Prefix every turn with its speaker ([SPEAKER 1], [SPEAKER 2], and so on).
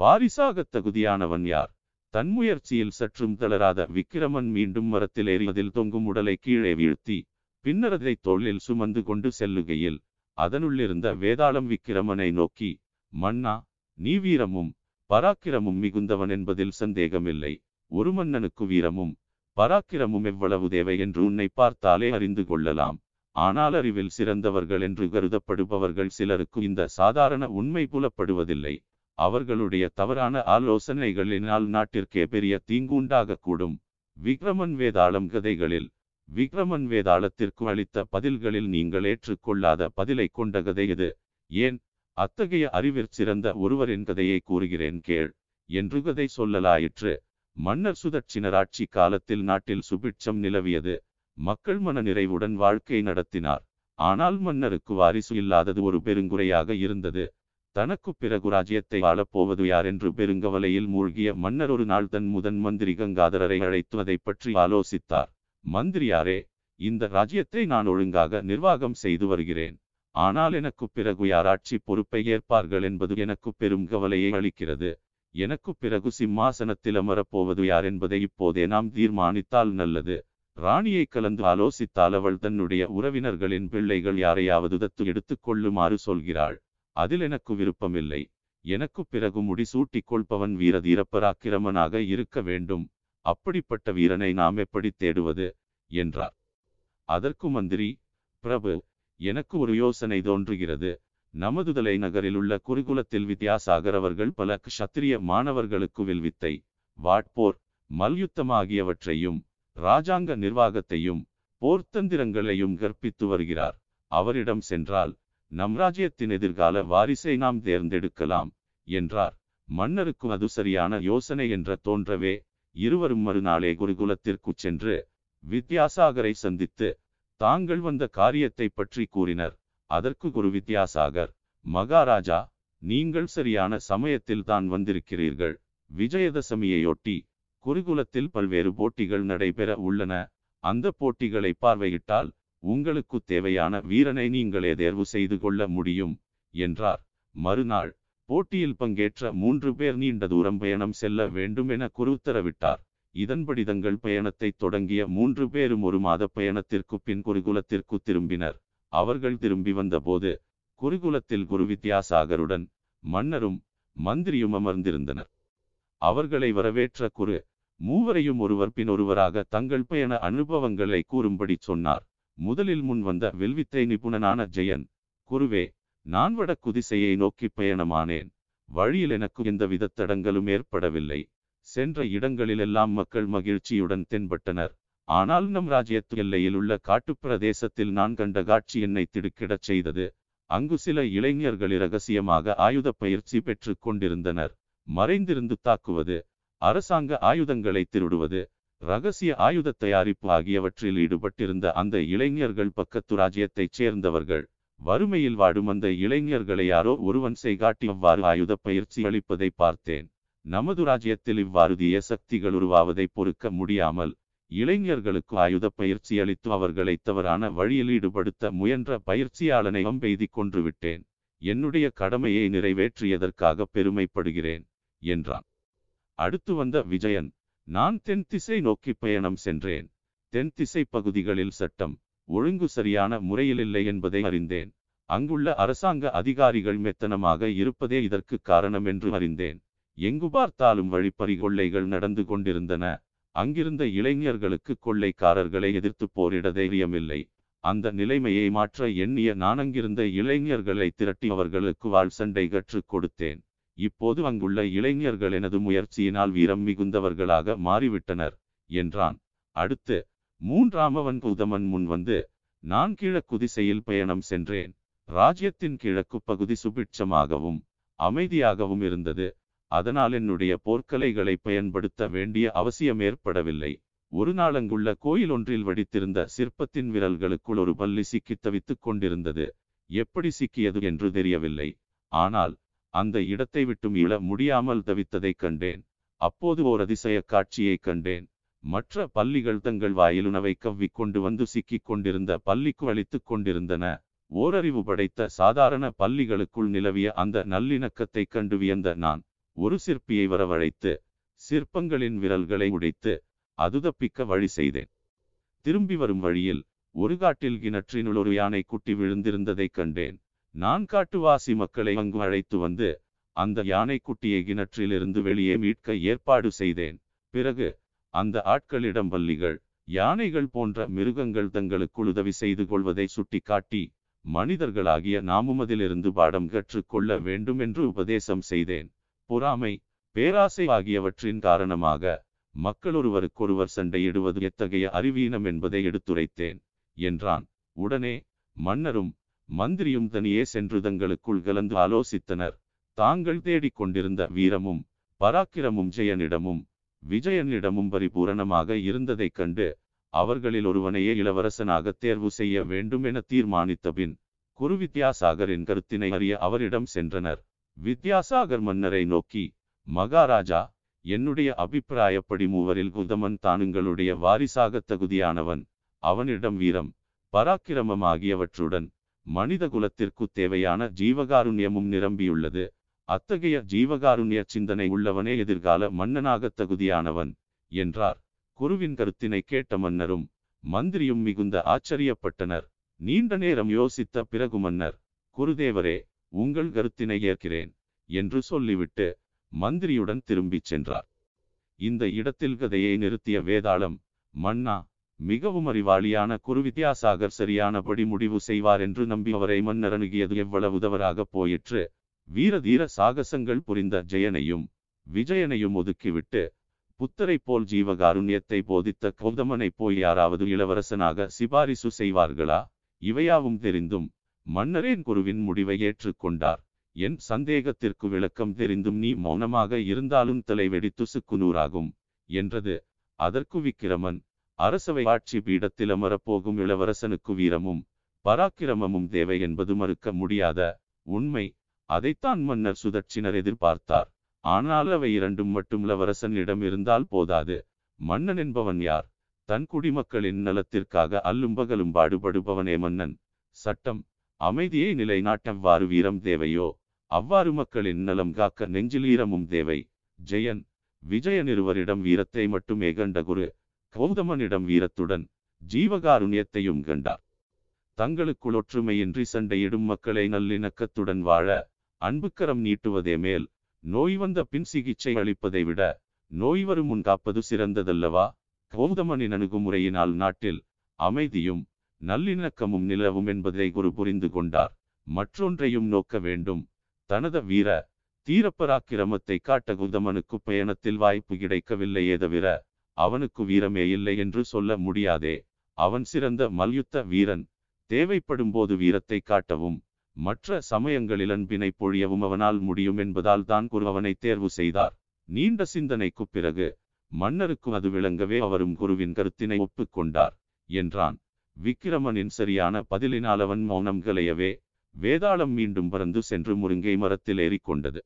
[SPEAKER 1] வாரிசாக தகுதியானவன் யார் தன் முயற்சியில் சற்றும் தளராத விக்கிரமன் மீண்டும் மரத்தில் ஏறியதில் தொங்கும் உடலை கீழே வீழ்த்தி பின்னர் அதை தோளில் சுமந்து கொண்டு செல்லுகையில் அதனுள்ளிருந்த வேதாளம் விக்கிரமனை நோக்கி மன்னா நீ வீரமும் பராக்கிரமும் மிகுந்தவன் என்பதில் சந்தேகமில்லை ஒரு மன்னனுக்கு வீரமும் பராக்கிரமும் எவ்வளவு தேவை என்று உன்னை பார்த்தாலே அறிந்து கொள்ளலாம் ஆனால் அறிவில் சிறந்தவர்கள் என்று கருதப்படுபவர்கள் சிலருக்கு இந்த சாதாரண உண்மை புலப்படுவதில்லை அவர்களுடைய தவறான ஆலோசனைகளினால் நாட்டிற்கே பெரிய தீங்குண்டாகக்கூடும் விக்ரமன் வேதாளம் கதைகளில் விக்ரமன் வேதாளத்திற்கு அளித்த பதில்களில் நீங்கள் ஏற்றுக்கொள்ளாத பதிலை கொண்ட கதை இது ஏன் அத்தகைய அறிவிற் சிறந்த ஒருவரின் கதையை கூறுகிறேன் கேள் என்று கதை சொல்லலாயிற்று மன்னர் சுதட்சினராட்சி ஆட்சி காலத்தில் நாட்டில் சுபிட்சம் நிலவியது மக்கள் மன நிறைவுடன் வாழ்க்கை நடத்தினார் ஆனால் மன்னருக்கு வாரிசு இல்லாதது ஒரு பெருங்குறையாக இருந்தது தனக்கு பிறகு ராஜ்யத்தை வாழப்போவது யார் என்று பெருங்கவலையில் மூழ்கிய மன்னர் ஒரு நாள் தன் முதன் மந்திரி கங்காதரரை அதை பற்றி ஆலோசித்தார் மந்திரியாரே இந்த ராஜ்யத்தை நான் ஒழுங்காக நிர்வாகம் செய்து வருகிறேன் ஆனால் எனக்கு பிறகு யார் ஆட்சி பொறுப்பை ஏற்பார்கள் என்பது எனக்கு பெரும் கவலையை அளிக்கிறது எனக்கு பிறகு சிம்மாசனத்தில் அமரப்போவது யார் என்பதை இப்போதே நாம் தீர்மானித்தால் நல்லது ராணியை கலந்து ஆலோசித்தால் அவள் தன்னுடைய உறவினர்களின் பிள்ளைகள் யாரையாவது தத்து எடுத்துக்கொள்ளுமாறு சொல்கிறாள் அதில் எனக்கு விருப்பமில்லை எனக்கு பிறகு முடிசூட்டிக் கொள்பவன் வீர தீரப்பராக்கிரமனாக இருக்க வேண்டும் அப்படிப்பட்ட வீரனை நாம் எப்படி தேடுவது என்றார் அதற்கு மந்திரி பிரபு எனக்கு ஒரு யோசனை தோன்றுகிறது நமது தலைநகரிலுள்ள குருகுலத்தில் வித்யாசாகர் அவர்கள் பல கஷத்திரிய மாணவர்களுக்கு வில்வித்தை வாட்போர் மல்யுத்தம் ஆகியவற்றையும் இராஜாங்க நிர்வாகத்தையும் போர்த்தந்திரங்களையும் கற்பித்து வருகிறார் அவரிடம் சென்றால் நம் ராஜ்யத்தின் எதிர்கால வாரிசை நாம் தேர்ந்தெடுக்கலாம் என்றார் மன்னருக்கும் அது சரியான யோசனை என்ற தோன்றவே இருவரும் மறுநாளே குருகுலத்திற்கு சென்று வித்யாசாகரை சந்தித்து தாங்கள் வந்த காரியத்தை பற்றி கூறினர் அதற்கு குரு வித்யாசாகர் மகாராஜா நீங்கள் சரியான சமயத்தில் தான் வந்திருக்கிறீர்கள் விஜயதசமியையொட்டி குருகுலத்தில் பல்வேறு போட்டிகள் நடைபெற உள்ளன அந்த போட்டிகளை பார்வையிட்டால் உங்களுக்கு தேவையான வீரனை நீங்களே தேர்வு செய்து கொள்ள முடியும் என்றார் மறுநாள் போட்டியில் பங்கேற்ற மூன்று பேர் நீண்ட தூரம் பயணம் செல்ல வேண்டும் என குரு இதன்படி தங்கள் பயணத்தை தொடங்கிய மூன்று பேரும் ஒரு மாத பயணத்திற்கு பின் குருகுலத்திற்கு திரும்பினர் அவர்கள் திரும்பி வந்தபோது குருகுலத்தில் குரு வித்யாசாகருடன் மன்னரும் மந்திரியும் அமர்ந்திருந்தனர் அவர்களை வரவேற்ற குரு மூவரையும் ஒருவர் பின் ஒருவராக தங்கள் பயண அனுபவங்களை கூறும்படி சொன்னார் முதலில் முன் வந்த வில்வித்தை நிபுணனான ஜெயன் குருவே நான் வட குதிசையை நோக்கி பயணமானேன் வழியில் எனக்கு எந்தவித தடங்களும் ஏற்படவில்லை சென்ற இடங்களிலெல்லாம் மக்கள் மகிழ்ச்சியுடன் தென்பட்டனர் ஆனால் நம் ராஜ்யத்து எல்லையில் உள்ள காட்டுப் பிரதேசத்தில் நான் கண்ட காட்சி என்னை திடுக்கிடச் செய்தது அங்கு சில இளைஞர்கள் இரகசியமாக ஆயுத பயிற்சி பெற்று கொண்டிருந்தனர் மறைந்திருந்து தாக்குவது அரசாங்க ஆயுதங்களை திருடுவது ரகசிய ஆயுத தயாரிப்பு ஆகியவற்றில் ஈடுபட்டிருந்த அந்த இளைஞர்கள் பக்கத்து ராஜ்யத்தைச் சேர்ந்தவர்கள் வறுமையில் வாடும் அந்த இளைஞர்களை யாரோ ஒருவன் செய்காட்டி அவ்வாறு ஆயுத பயிற்சி அளிப்பதை பார்த்தேன் நமது ராஜ்யத்தில் இவ்வாறு தீய சக்திகள் உருவாவதை பொறுக்க முடியாமல் இளைஞர்களுக்கு ஆயுத பயிற்சி அளித்து அவர்களை தவறான வழியில் ஈடுபடுத்த முயன்ற பயிற்சியாளனை அம்பெய்தி கொன்று விட்டேன் என்னுடைய கடமையை நிறைவேற்றியதற்காக பெருமைப்படுகிறேன் என்றான் அடுத்து வந்த விஜயன் நான் தென் திசை நோக்கி பயணம் சென்றேன் தென் திசை பகுதிகளில் சட்டம் ஒழுங்கு சரியான முறையில் இல்லை என்பதை அறிந்தேன் அங்குள்ள அரசாங்க அதிகாரிகள் மெத்தனமாக இருப்பதே இதற்கு காரணம் என்று அறிந்தேன் எங்கு பார்த்தாலும் வழிப்பறி கொள்ளைகள் நடந்து கொண்டிருந்தன அங்கிருந்த இளைஞர்களுக்கு கொள்ளைக்காரர்களை எதிர்த்து போரிட தைரியமில்லை அந்த நிலைமையை மாற்ற எண்ணிய நான் அங்கிருந்த இளைஞர்களை திரட்டி அவர்களுக்கு வாழ் சண்டை கற்றுக் கொடுத்தேன் இப்போது அங்குள்ள இளைஞர்கள் எனது முயற்சியினால் வீரம் மிகுந்தவர்களாக மாறிவிட்டனர் என்றான் அடுத்து மூன்றாமவன் புதமன் முன் வந்து நான் கிழக்கு திசையில் பயணம் சென்றேன் ராஜ்யத்தின் கிழக்கு பகுதி சுபிட்சமாகவும் அமைதியாகவும் இருந்தது அதனால் என்னுடைய போர்க்கலைகளை பயன்படுத்த வேண்டிய அவசியம் ஏற்படவில்லை ஒரு அங்குள்ள கோயில் ஒன்றில் வடித்திருந்த சிற்பத்தின் விரல்களுக்குள் ஒரு பல்லி சிக்கித் தவித்துக் கொண்டிருந்தது எப்படி சிக்கியது என்று தெரியவில்லை ஆனால் அந்த இடத்தை விட்டும் மீள முடியாமல் தவித்ததைக் கண்டேன் அப்போது ஓர் அதிசய காட்சியைக் கண்டேன் மற்ற பள்ளிகள் தங்கள் வாயிலுணவை கவ்வி கொண்டு வந்து சிக்கிக் கொண்டிருந்த பள்ளிக்கு அளித்துக் கொண்டிருந்தன ஓரறிவு படைத்த சாதாரண பள்ளிகளுக்குள் நிலவிய அந்த நல்லிணக்கத்தைக் கண்டு வியந்த நான் ஒரு சிற்பியை வரவழைத்து சிற்பங்களின் விரல்களை உடைத்து அதுதப்பிக்க வழி செய்தேன் திரும்பி வரும் வழியில் ஒரு காட்டில் கிணற்றினுள் ஒரு யானை குட்டி விழுந்திருந்ததைக் கண்டேன் நான் காட்டுவாசி மக்களை அங்கு அழைத்து வந்து அந்த குட்டியை கிணற்றிலிருந்து வெளியே மீட்க ஏற்பாடு செய்தேன் பிறகு அந்த ஆட்களிடம் பள்ளிகள் யானைகள் போன்ற மிருகங்கள் தங்களுக்குள் உதவி செய்து கொள்வதை காட்டி மனிதர்களாகிய நாமுமதிலிருந்து பாடம் கற்றுக்கொள்ள வேண்டும் என்று உபதேசம் செய்தேன் பொறாமை பேராசை ஆகியவற்றின் காரணமாக மக்கள் ஒருவருக்கொருவர் சண்டையிடுவது எத்தகைய அறிவீனம் என்பதை எடுத்துரைத்தேன் என்றான் உடனே மன்னரும் மந்திரியும் தனியே சென்று தங்களுக்குள் கலந்து ஆலோசித்தனர் தாங்கள் தேடிக் கொண்டிருந்த வீரமும் பராக்கிரமும் ஜெயனிடமும் விஜயனிடமும் பரிபூரணமாக இருந்ததைக் கண்டு அவர்களில் ஒருவனையே இளவரசனாக தேர்வு செய்ய வேண்டும் என தீர்மானித்த பின் குரு வித்யாசாகரின் கருத்தினை அறிய அவரிடம் சென்றனர் வித்யாசாகர் மன்னரை நோக்கி மகாராஜா என்னுடைய அபிப்பிராயப்படி மூவரில் குதமன் தானுங்களுடைய வாரிசாக தகுதியானவன் அவனிடம் வீரம் பராக்கிரமம் ஆகியவற்றுடன் மனித குலத்திற்கு தேவையான ஜீவகாருண்யமும் நிரம்பியுள்ளது அத்தகைய ஜீவகாருண்ய சிந்தனை உள்ளவனே எதிர்கால மன்னனாக தகுதியானவன் என்றார் குருவின் கருத்தினை கேட்ட மன்னரும் மந்திரியும் மிகுந்த ஆச்சரியப்பட்டனர் நீண்ட நேரம் யோசித்த பிறகு மன்னர் குருதேவரே உங்கள் கருத்தினை ஏற்கிறேன் என்று சொல்லிவிட்டு மந்திரியுடன் திரும்பிச் சென்றார் இந்த இடத்தில் கதையை நிறுத்திய வேதாளம் மன்னா மிகவும் அறிவாளியான குரு வித்யாசாகர் சரியானபடி முடிவு செய்வார் என்று நம்பி அவரை மன்னரணுகியது எவ்வளவு உதவராகப் போயிற்று வீரதீர சாகசங்கள் புரிந்த ஜெயனையும் விஜயனையும் ஒதுக்கிவிட்டு புத்தரை போல் ஜீவகாருண்யத்தை போதித்த கௌதமனை போய் யாராவது இளவரசனாக சிபாரிசு செய்வார்களா இவையாவும் தெரிந்தும் மன்னரின் குருவின் முடிவை ஏற்றுக்கொண்டார் என் சந்தேகத்திற்கு விளக்கம் தெரிந்தும் நீ மௌனமாக இருந்தாலும் தலைவெடி சுக்குநூறாகும் என்றது அதற்கு விக்கிரமன் அரசவை ஆட்சி பீடத்தில் அமரப்போகும் இளவரசனுக்கு வீரமும் பராக்கிரமமும் தேவை என்பது மறுக்க முடியாத உண்மை அதைத்தான் மன்னர் சுதர்ச்சினர் எதிர்பார்த்தார் ஆனால் அவை இரண்டும் மட்டும் இளவரசனிடம் இருந்தால் போதாது மன்னன் என்பவன் யார் தன் குடிமக்களின் நலத்திற்காக அல்லும் பாடுபடுபவனே மன்னன் சட்டம் அமைதியை நிலைநாட்டவ்வாறு வீரம் தேவையோ அவ்வாறு மக்களின் நலம் காக்க நெஞ்சில் ஈரமும் தேவை ஜெயன் விஜயன் இருவரிடம் வீரத்தை மட்டுமே கண்ட குரு கௌதமனிடம் வீரத்துடன் ஜீவகாருண்யத்தையும் கண்டார் தங்களுக்குள் ஒற்றுமையின்றி சண்டையிடும் மக்களை நல்லிணக்கத்துடன் வாழ அன்புக்கரம் நீட்டுவதே மேல் நோய் வந்த பின் சிகிச்சை அளிப்பதை விட நோய் வரும் முன் காப்பது சிறந்ததல்லவா கௌதமனின் அணுகுமுறையினால் நாட்டில் அமைதியும் நல்லிணக்கமும் நிலவும் என்பதை குரு புரிந்து கொண்டார் மற்றொன்றையும் நோக்க வேண்டும் தனது வீர தீரப்பராக்கிரமத்தை காட்ட குதமனுக்கு பயணத்தில் வாய்ப்பு கிடைக்கவில்லையே தவிர அவனுக்கு வீரமே இல்லை என்று சொல்ல முடியாதே அவன் சிறந்த மல்யுத்த வீரன் தேவைப்படும் போது வீரத்தை காட்டவும் மற்ற சமயங்களில் அன்பினை பொழியவும் அவனால் முடியும் என்பதால் தான் குரு அவனை தேர்வு செய்தார் நீண்ட சிந்தனைக்கு பிறகு மன்னருக்கும் அது விளங்கவே அவரும் குருவின் கருத்தினை ஒப்புக்கொண்டார் என்றான் விக்கிரமனின் சரியான பதிலினால் அவன் மௌனம் கலையவே வேதாளம் மீண்டும் பறந்து சென்று முருங்கை மரத்தில் ஏறிக்கொண்டது